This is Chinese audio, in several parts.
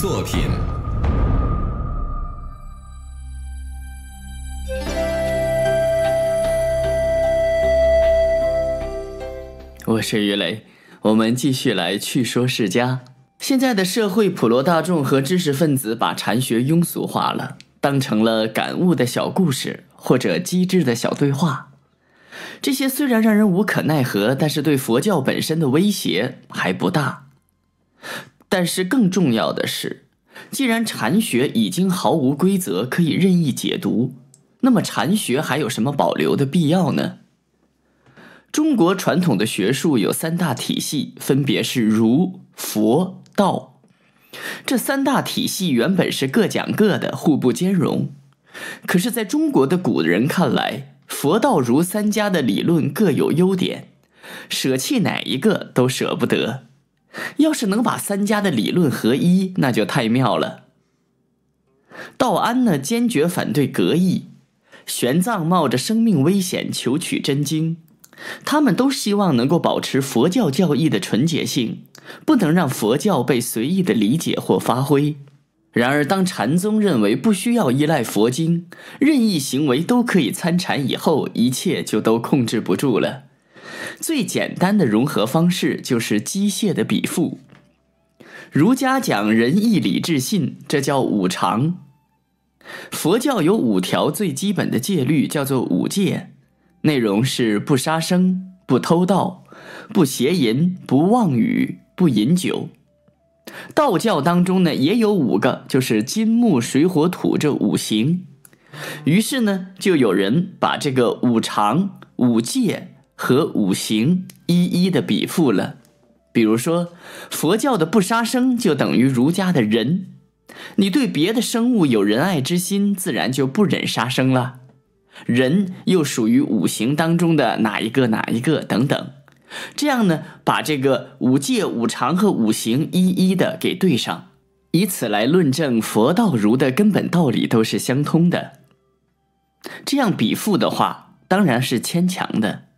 作品，我是于雷，我们继续来去说世家。现在的社会普罗大众和知识分子把禅学庸俗化了，当成了感悟的小故事或者机智的小对话。这些虽然让人无可奈何，但是对佛教本身的威胁还不大。但是更重要的是，既然禅学已经毫无规则，可以任意解读，那么禅学还有什么保留的必要呢？中国传统的学术有三大体系，分别是儒、佛、道。这三大体系原本是各讲各的，互不兼容。可是，在中国的古人看来，佛、道、儒三家的理论各有优点，舍弃哪一个都舍不得。要是能把三家的理论合一，那就太妙了。道安呢，坚决反对格义；玄奘冒着生命危险求取真经，他们都希望能够保持佛教教义的纯洁性，不能让佛教被随意的理解或发挥。然而，当禅宗认为不需要依赖佛经，任意行为都可以参禅以后，一切就都控制不住了。最简单的融合方式就是机械的比附。儒家讲仁义礼智信，这叫五常；佛教有五条最基本的戒律，叫做五戒，内容是不杀生、不偷盗、不邪淫、不妄语、不饮酒。道教当中呢也有五个，就是金木水火土这五行。于是呢，就有人把这个五常、五戒。和五行一一的比附了，比如说佛教的不杀生就等于儒家的仁，你对别的生物有仁爱之心，自然就不忍杀生了。仁又属于五行当中的哪一个？哪一个？等等，这样呢，把这个五戒、五常和五行一一的给对上，以此来论证佛道儒的根本道理都是相通的。这样比附的话，当然是牵强的。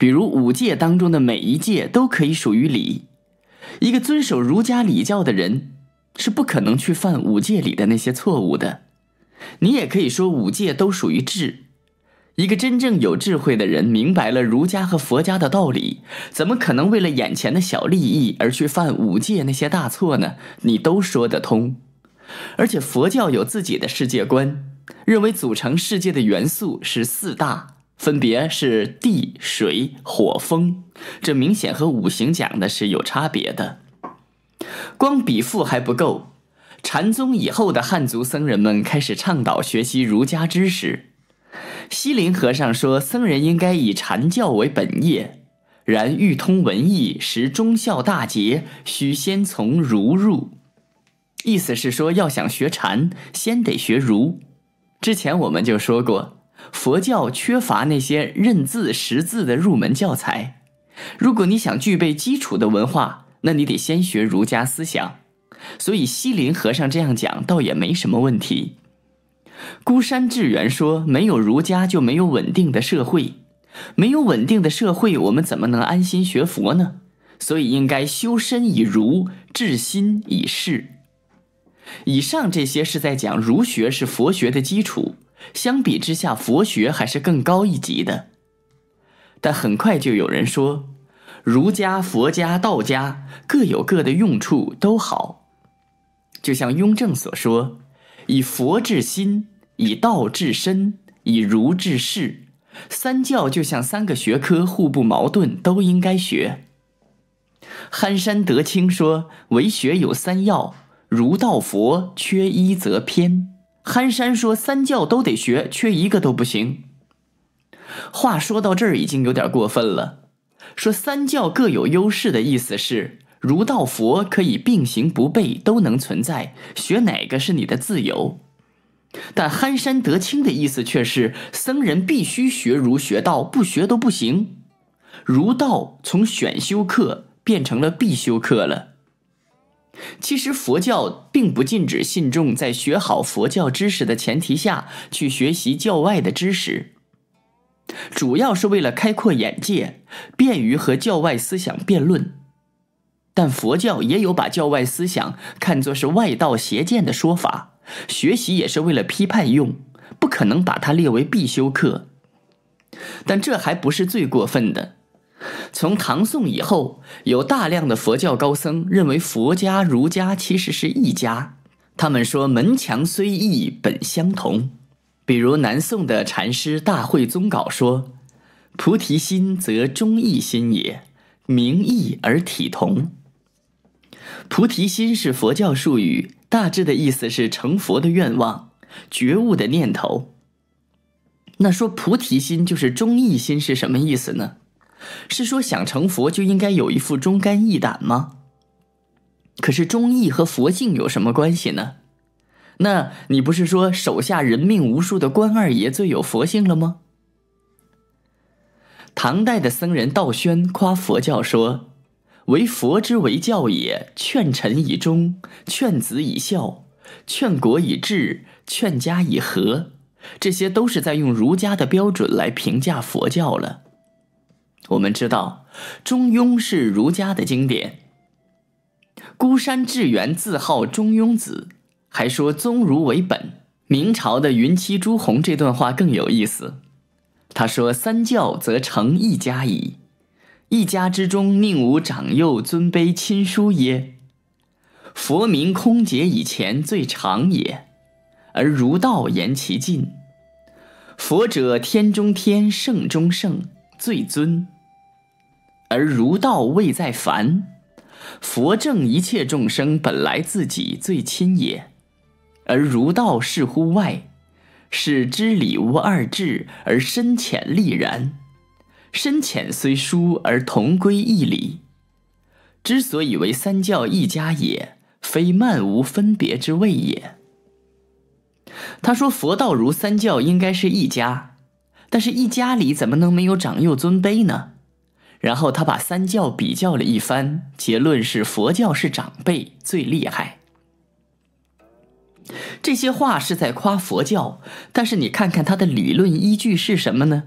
比如五戒当中的每一戒都可以属于礼，一个遵守儒家礼教的人是不可能去犯五戒里的那些错误的。你也可以说五戒都属于智，一个真正有智慧的人明白了儒家和佛家的道理，怎么可能为了眼前的小利益而去犯五戒那些大错呢？你都说得通。而且佛教有自己的世界观，认为组成世界的元素是四大。分别是地、水、火、风，这明显和五行讲的是有差别的。光比附还不够，禅宗以后的汉族僧人们开始倡导学习儒家知识。西林和尚说：“僧人应该以禅教为本业，然欲通文艺，识忠孝大节，须先从儒入。”意思是说，要想学禅，先得学儒。之前我们就说过。佛教缺乏那些认字识字的入门教材，如果你想具备基础的文化，那你得先学儒家思想。所以西林和尚这样讲倒也没什么问题。孤山志远说，没有儒家就没有稳定的社会，没有稳定的社会，我们怎么能安心学佛呢？所以应该修身以儒，治心以事。”以上这些是在讲儒学是佛学的基础。相比之下，佛学还是更高一级的。但很快就有人说，儒家、佛家、道家各有各的用处，都好。就像雍正所说：“以佛治心，以道治身，以儒治世，三教就像三个学科，互不矛盾，都应该学。”憨山德清说：“为学有三要，儒、道、佛缺一则偏。”憨山说：“三教都得学，缺一个都不行。”话说到这儿已经有点过分了。说三教各有优势的意思是儒道佛可以并行不悖，都能存在，学哪个是你的自由。但憨山德清的意思却是，僧人必须学儒学道，不学都不行。儒道从选修课变成了必修课了。其实佛教并不禁止信众在学好佛教知识的前提下去学习教外的知识，主要是为了开阔眼界，便于和教外思想辩论。但佛教也有把教外思想看作是外道邪见的说法，学习也是为了批判用，不可能把它列为必修课。但这还不是最过分的。从唐宋以后，有大量的佛教高僧认为佛家、儒家其实是一家。他们说：“门墙虽异，本相同。”比如南宋的禅师大会宗稿说：“菩提心则忠义心也，名义而体同。”菩提心是佛教术语，大致的意思是成佛的愿望、觉悟的念头。那说菩提心就是忠义心是什么意思呢？是说想成佛就应该有一副忠肝义胆吗？可是忠义和佛性有什么关系呢？那你不是说手下人命无数的关二爷最有佛性了吗？唐代的僧人道宣夸佛教说：“为佛之为教也，劝臣以忠，劝子以孝，劝国以治，劝家以和。”这些都是在用儒家的标准来评价佛教了。我们知道，中庸是儒家的经典。孤山志源自号中庸子，还说宗儒为本。明朝的云栖朱鸿这段话更有意思，他说：“三教则成一家矣，一家之中，宁无长幼尊卑亲疏耶？佛名空劫以前最长也，而儒道言其近。佛者，天中天，圣中圣。”最尊，而儒道未在凡，佛正一切众生本来自己最亲也，而儒道是乎外，是知理无二致而深浅立然，深浅虽殊而同归一理，之所以为三教一家也，非漫无分别之谓也。他说佛道儒三教应该是一家。但是，一家里怎么能没有长幼尊卑呢？然后他把三教比较了一番，结论是佛教是长辈最厉害。这些话是在夸佛教，但是你看看他的理论依据是什么呢？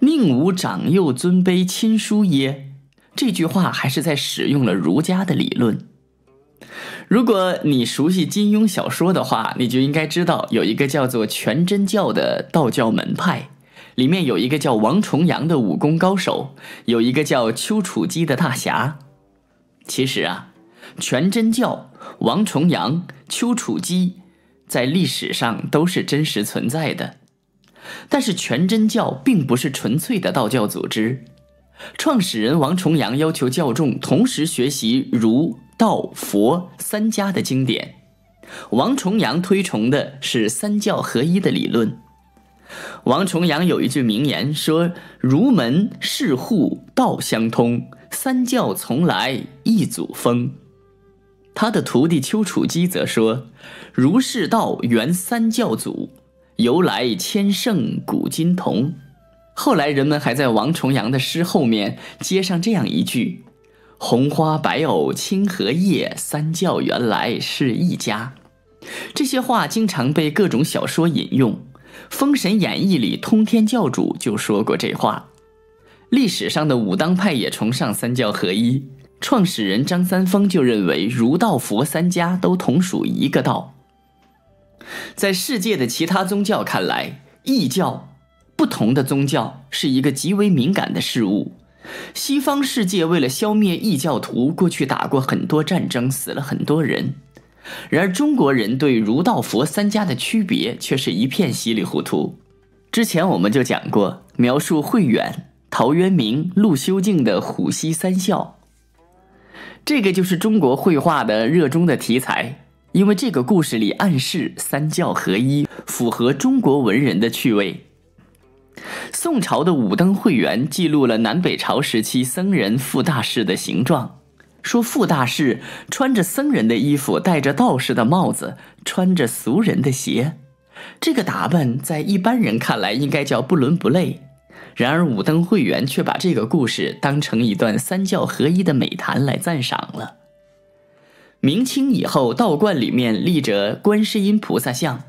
宁无长幼尊卑亲疏耶？这句话还是在使用了儒家的理论。如果你熟悉金庸小说的话，你就应该知道有一个叫做全真教的道教门派。里面有一个叫王重阳的武功高手，有一个叫丘处机的大侠。其实啊，全真教王重阳、丘处机在历史上都是真实存在的。但是全真教并不是纯粹的道教组织，创始人王重阳要求教众同时学习儒、道、佛三家的经典。王重阳推崇的是三教合一的理论。王重阳有一句名言说：“儒门是户道相通，三教从来一祖风。”他的徒弟丘处机则说：“儒释道原三教祖，由来千圣古今同。”后来人们还在王重阳的诗后面接上这样一句：“红花白藕青荷叶，三教原来是一家。”这些话经常被各种小说引用。《封神演义》里，通天教主就说过这话。历史上的武当派也崇尚三教合一，创始人张三丰就认为儒道佛三家都同属一个道。在世界的其他宗教看来，异教、不同的宗教是一个极为敏感的事物。西方世界为了消灭异教徒，过去打过很多战争，死了很多人。然而，中国人对儒、道、佛三家的区别却是一片稀里糊涂。之前我们就讲过描述慧远、陶渊明、陆修静的虎溪三笑，这个就是中国绘画的热衷的题材，因为这个故事里暗示三教合一，符合中国文人的趣味。宋朝的《五灯会元》记录了南北朝时期僧人赴大事的形状。说傅大士穿着僧人的衣服，戴着道士的帽子，穿着俗人的鞋，这个打扮在一般人看来应该叫不伦不类。然而武灯会员却把这个故事当成一段三教合一的美谈来赞赏了。明清以后，道观里面立着观世音菩萨像，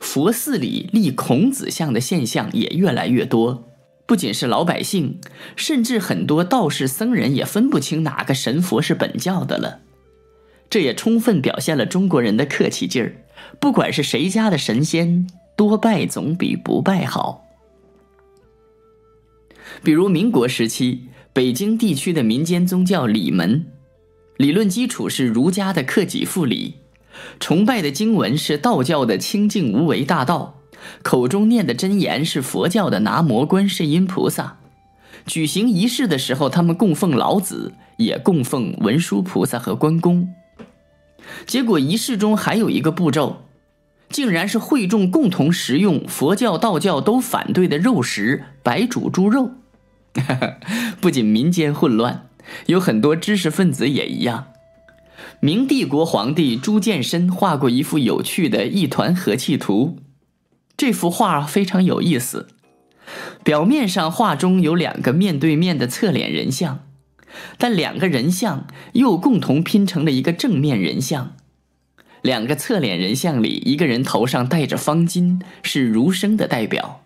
佛寺里立孔子像的现象也越来越多。不仅是老百姓，甚至很多道士、僧人也分不清哪个神佛是本教的了。这也充分表现了中国人的客气劲儿。不管是谁家的神仙，多拜总比不拜好。比如民国时期，北京地区的民间宗教礼门，理论基础是儒家的克己复礼，崇拜的经文是道教的清净无为大道。口中念的真言是佛教的拿摩观世音菩萨。举行仪式的时候，他们供奉老子，也供奉文殊菩萨和关公。结果仪式中还有一个步骤，竟然是会众共同食用佛教、道教都反对的肉食白煮猪肉。不仅民间混乱，有很多知识分子也一样。明帝国皇帝朱见深画过一幅有趣的一团和气图。这幅画非常有意思，表面上画中有两个面对面的侧脸人像，但两个人像又共同拼成了一个正面人像。两个侧脸人像里，一个人头上戴着方巾，是儒生的代表；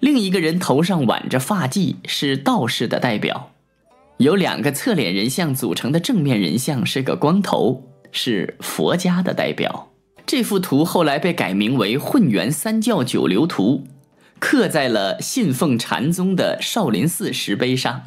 另一个人头上挽着发髻，是道士的代表。由两个侧脸人像组成的正面人像是个光头，是佛家的代表。这幅图后来被改名为《混元三教九流图》，刻在了信奉禅宗的少林寺石碑上。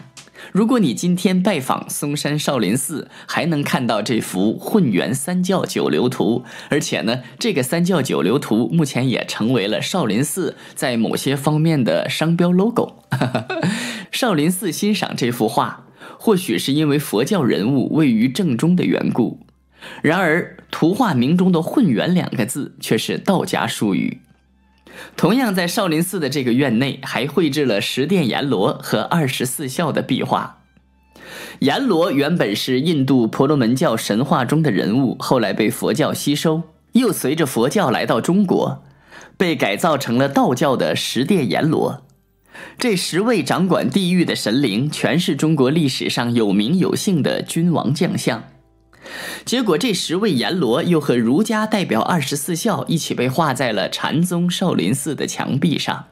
如果你今天拜访嵩山少林寺，还能看到这幅《混元三教九流图》。而且呢，这个三教九流图目前也成为了少林寺在某些方面的商标 logo。少林寺欣赏这幅画，或许是因为佛教人物位于正中的缘故。然而，图画名中的“混元”两个字却是道家术语。同样，在少林寺的这个院内，还绘制了十殿阎罗和二十四孝的壁画。阎罗原本是印度婆罗门教神话中的人物，后来被佛教吸收，又随着佛教来到中国，被改造成了道教的十殿阎罗。这十位掌管地狱的神灵，全是中国历史上有名有姓的君王将相。结果，这十位阎罗又和儒家代表二十四孝一起被画在了禅宗少林寺的墙壁上。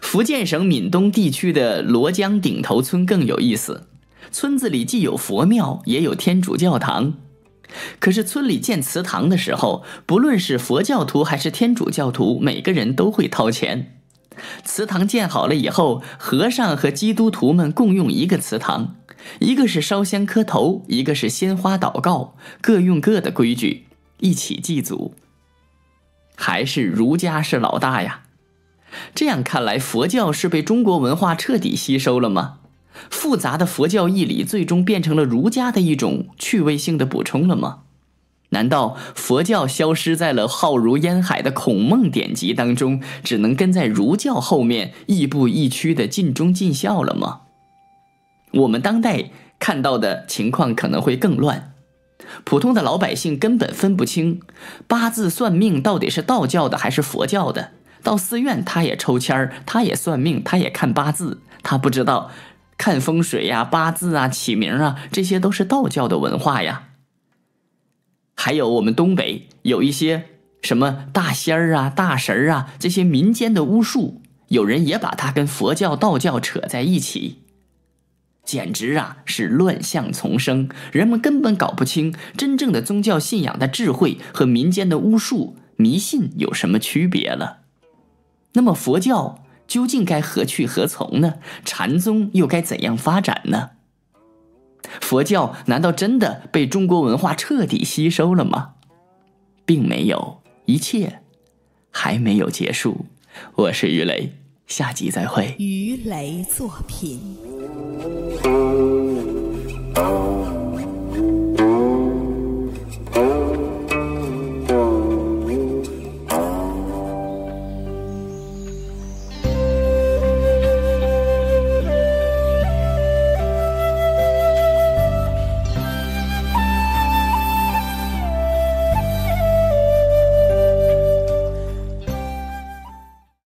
福建省闽东地区的罗江顶头村更有意思，村子里既有佛庙，也有天主教堂。可是村里建祠堂的时候，不论是佛教徒还是天主教徒，每个人都会掏钱。祠堂建好了以后，和尚和基督徒们共用一个祠堂。一个是烧香磕头，一个是鲜花祷告，各用各的规矩，一起祭祖。还是儒家是老大呀？这样看来，佛教是被中国文化彻底吸收了吗？复杂的佛教义理最终变成了儒家的一种趣味性的补充了吗？难道佛教消失在了浩如烟海的孔孟典籍当中，只能跟在儒教后面，亦步亦趋的尽忠尽孝了吗？我们当代看到的情况可能会更乱，普通的老百姓根本分不清八字算命到底是道教的还是佛教的。到寺院他也抽签儿，他也算命，他也看八字，他不知道看风水呀、八字啊、起名啊，这些都是道教的文化呀。还有我们东北有一些什么大仙儿啊、大神啊，这些民间的巫术，有人也把它跟佛教、道教扯在一起。简直啊，是乱象丛生，人们根本搞不清真正的宗教信仰的智慧和民间的巫术迷信有什么区别了。那么佛教究竟该何去何从呢？禅宗又该怎样发展呢？佛教难道真的被中国文化彻底吸收了吗？并没有，一切还没有结束。我是鱼雷，下集再会。鱼雷作品。Oh.